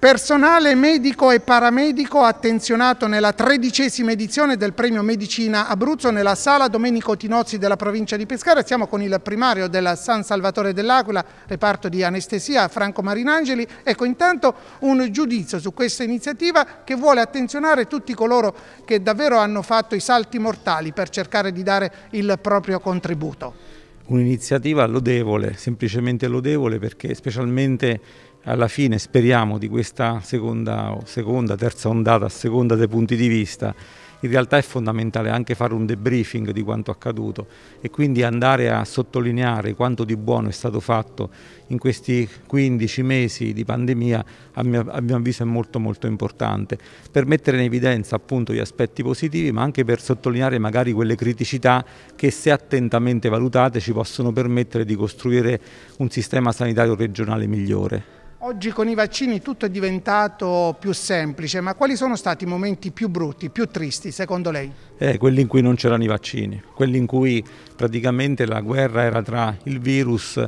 Personale medico e paramedico attenzionato nella tredicesima edizione del premio Medicina Abruzzo nella sala Domenico Tinozzi della provincia di Pescara. Siamo con il primario della San Salvatore dell'Aquila, reparto di anestesia, Franco Marinangeli. Ecco, intanto un giudizio su questa iniziativa che vuole attenzionare tutti coloro che davvero hanno fatto i salti mortali per cercare di dare il proprio contributo un'iniziativa lodevole, semplicemente lodevole perché specialmente alla fine speriamo di questa seconda, seconda terza ondata a seconda dei punti di vista in realtà è fondamentale anche fare un debriefing di quanto accaduto e quindi andare a sottolineare quanto di buono è stato fatto in questi 15 mesi di pandemia a mio, a mio avviso è molto molto importante per mettere in evidenza appunto gli aspetti positivi ma anche per sottolineare magari quelle criticità che se attentamente valutate ci possono permettere di costruire un sistema sanitario regionale migliore. Oggi con i vaccini tutto è diventato più semplice, ma quali sono stati i momenti più brutti, più tristi secondo lei? Eh, quelli in cui non c'erano i vaccini, quelli in cui praticamente la guerra era tra il virus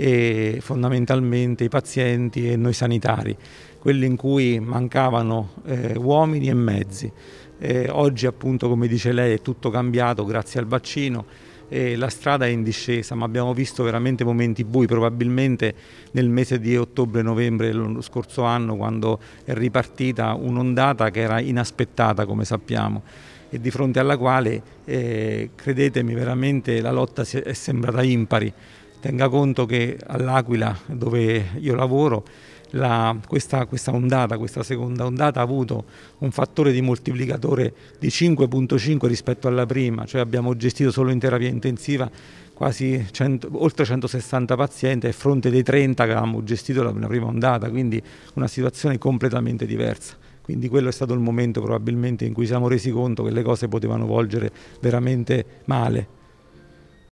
e fondamentalmente i pazienti e noi sanitari, quelli in cui mancavano eh, uomini e mezzi. Eh, oggi appunto come dice lei è tutto cambiato grazie al vaccino e la strada è in discesa ma abbiamo visto veramente momenti bui probabilmente nel mese di ottobre-novembre dello scorso anno quando è ripartita un'ondata che era inaspettata come sappiamo e di fronte alla quale eh, credetemi veramente la lotta è sembrata impari Tenga conto che all'Aquila, dove io lavoro, la, questa, questa, ondata, questa seconda ondata ha avuto un fattore di moltiplicatore di 5.5 rispetto alla prima, cioè abbiamo gestito solo in terapia intensiva quasi 100, oltre 160 pazienti a fronte dei 30 che avevamo gestito la, prima ondata, quindi una situazione completamente diversa. Quindi quello è stato il momento probabilmente in cui siamo resi conto che le cose potevano volgere veramente male.